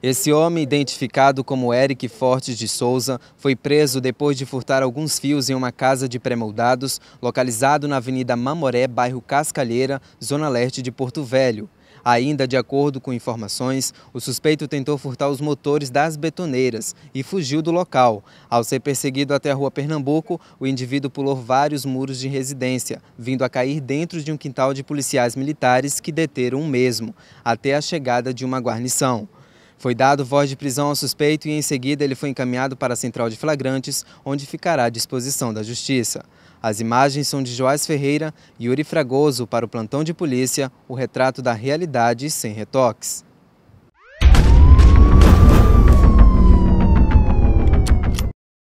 Esse homem, identificado como Eric Fortes de Souza, foi preso depois de furtar alguns fios em uma casa de premoldados, localizado na Avenida Mamoré, bairro Cascalheira, zona leste de Porto Velho. Ainda de acordo com informações, o suspeito tentou furtar os motores das betoneiras e fugiu do local. Ao ser perseguido até a rua Pernambuco, o indivíduo pulou vários muros de residência, vindo a cair dentro de um quintal de policiais militares que deteram o mesmo, até a chegada de uma guarnição. Foi dado voz de prisão ao suspeito e em seguida ele foi encaminhado para a central de flagrantes, onde ficará à disposição da justiça. As imagens são de Joás Ferreira e Yuri Fragoso para o plantão de polícia, o retrato da realidade sem retoques.